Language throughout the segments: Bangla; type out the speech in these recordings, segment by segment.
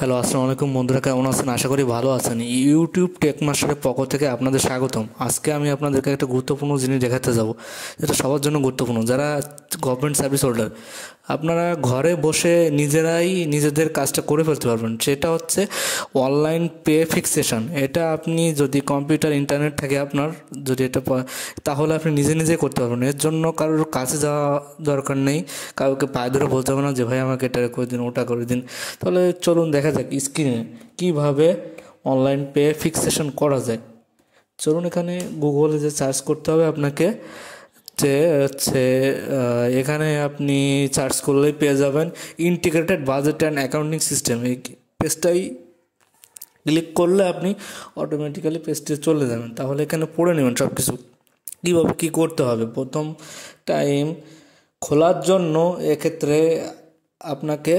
হ্যালো আসসালামু আলাইকুম বন্ধুরা কেমন আছেন আশা করি ভালো আছেন ইউটিউব টেকমাস্টারের পক্ষ থেকে আপনাদের স্বাগতম আজকে আমি আপনাদেরকে একটা গুরুত্বপূর্ণ জিনিস দেখাতে যাব যেটা সবার জন্য গুরুত্বপূর্ণ যারা গভর্নমেন্ট সার্ভিস হোল্ডার আপনারা ঘরে বসে নিজেরাই নিজেদের কাজটা করে ফেলতে পারবেন সেটা হচ্ছে অনলাইন পে ফিক্সেশন এটা আপনি যদি কম্পিউটার ইন্টারনেট থাকে আপনার যদি এটা তাহলে আপনি নিজে নিজে করতে পারবেন এর জন্য কারোর কাছে যাওয়া দরকার নেই কাউকে পায়ে ধরে বলতে হবে না যে ভাই আমাকে এটা করে দিন ওটা করে দিন তাহলে চলুন দেখা যাক স্ক্রিনে কিভাবে অনলাইন পে ফিক্সেশন করা যায় চলুন এখানে গুগলে যে সার্চ করতে হবে আপনাকে যে হচ্ছে এখানে আপনি সার্চ করলেই পেয়ে যাবেন integrated budget and accounting system এই পেজটাই ক্লিক করলে আপনি অটোমেটিক্যালি পেজটি চলে যাবেন তাহলে এখানে পড়ে নেবেন সব কিছু কীভাবে কী করতে হবে প্রথম টাইম খোলার জন্য এক্ষেত্রে আপনাকে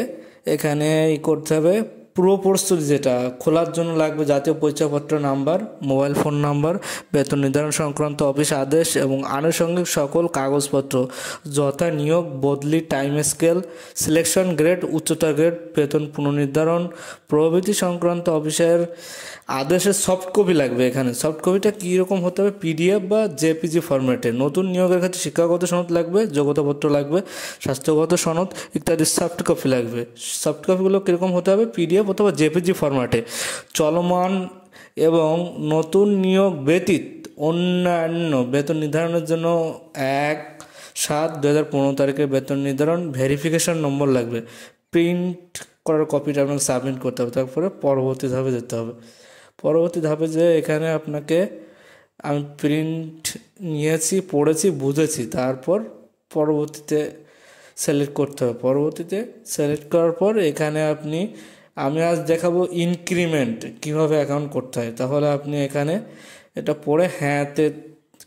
এখানে করতে হবে পুরো প্রস্তুতি যেটা খোলার জন্য লাগবে জাতীয় পরিচয়পত্র নাম্বার মোবাইল ফোন নাম্বার বেতন নির্ধারণ সংক্রান্ত অফিস আদেশ এবং আনুষঙ্গিক সকল কাগজপত্র যথা নিয়োগ বদলি টাইম স্কেল সিলেকশন গ্রেড উচ্চতা গ্রেড বেতন পুনর্নির্ধারণ প্রভৃতি সংক্রান্ত অফিসের আদেশের সফট কপি লাগবে এখানে সফট কপিটা কীরকম হতে হবে পিডিএফ বা জেপিজি ফরম্যাটে নতুন নিয়োগের ক্ষেত্রে শিক্ষাগত সনদ লাগবে যোগ্যতাপত্র লাগবে স্বাস্থ্যগত সনদ ইত্যাদি সফট কপি লাগবে সফট কপিগুলো কীরকম হতে হবে পিডিএফ পিডিএফ অথবা জেপিজি ফরম্যাটে চলমান এবং নতুন নিয়োগ ব্যতীত অন্যান্য বেতন নির্ধারণের জন্য এক সাত দু হাজার পনেরো তারিখে বেতন নির্ধারণ ভেরিফিকেশন নম্বর লাগবে প্রিন্ট করার কপিটা আপনাকে সাবমিট করতে হবে তারপরে পরবর্তী ধাপে যেতে হবে পরবর্তী ধাপে যে এখানে আপনাকে আমি প্রিন্ট নিয়েছি পড়েছি বুঝেছি তারপর পরবর্তীতে সিলেক্ট করতে হবে পরবর্তীতে সিলেক্ট করার পর এখানে আপনি আমি আজ দেখাবো ইনক্রিমেন্ট কিভাবে অ্যাকাউন্ট করতে হয় তাহলে আপনি এখানে এটা পড়ে হ্যাঁতে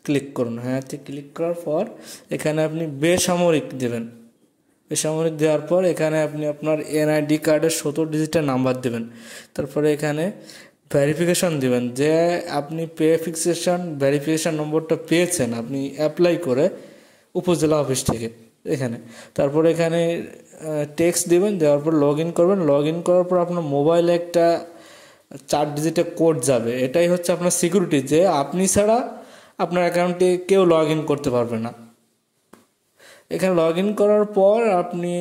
ক্লিক করুন হ্যাঁতে ক্লিক করার পর এখানে আপনি বেসামরিক দেবেন বেসামরিক দেওয়ার পর এখানে আপনি আপনার এনআইডি কার্ডের সতেরো ডিজিটের নাম্বার দেবেন তারপরে এখানে ভ্যারিফিকেশান দেবেন যে আপনি পে ফিক্সেশন ভ্যারিফিকেশান নম্বরটা পেয়েছেন আপনি অ্যাপ্লাই করে উপজেলা অফিস থেকে এখানে তারপর এখানে টেক্সট দেবেন দেওয়ার পর লগ ইন করবেন লগ ইন করার পর আপনার মোবাইলে একটা চার ডিজিটের কোড যাবে এটাই হচ্ছে আপনার সিকিউরিটি যে আপনি ছাড়া আপনার অ্যাকাউন্টে কেউ লগ ইন করতে পারবে না এখানে লগ ইন করার পর আপনি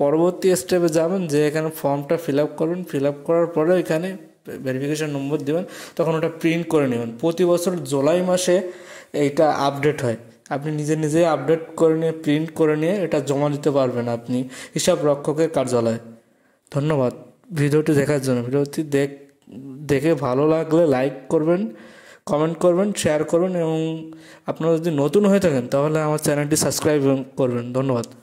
পরবর্তী স্টেপে যাবেন যে এখানে ফর্মটা ফিল আপ করবেন ফিল আপ করার পরে এখানে ভেরিফিকেশান নম্বর দেবেন তখন ওটা প্রিন্ট করে নেবেন প্রতি বছর জুলাই মাসে এইটা আপডেট হয় আপনি নিজে নিজে আপডেট করে নিয়ে প্রিন্ট করে নিয়ে এটা জমা দিতে পারবেন আপনি হিসাব রক্ষকের কার্যালয় ধন্যবাদ ভিডিওটি দেখার জন্য ভিডিওটি দেখ দেখে ভালো লাগলে লাইক করবেন কমেন্ট করবেন শেয়ার করবেন এবং আপনারা যদি নতুন হয়ে থাকেন তাহলে আমার চ্যানেলটি সাবস্ক্রাইব করবেন ধন্যবাদ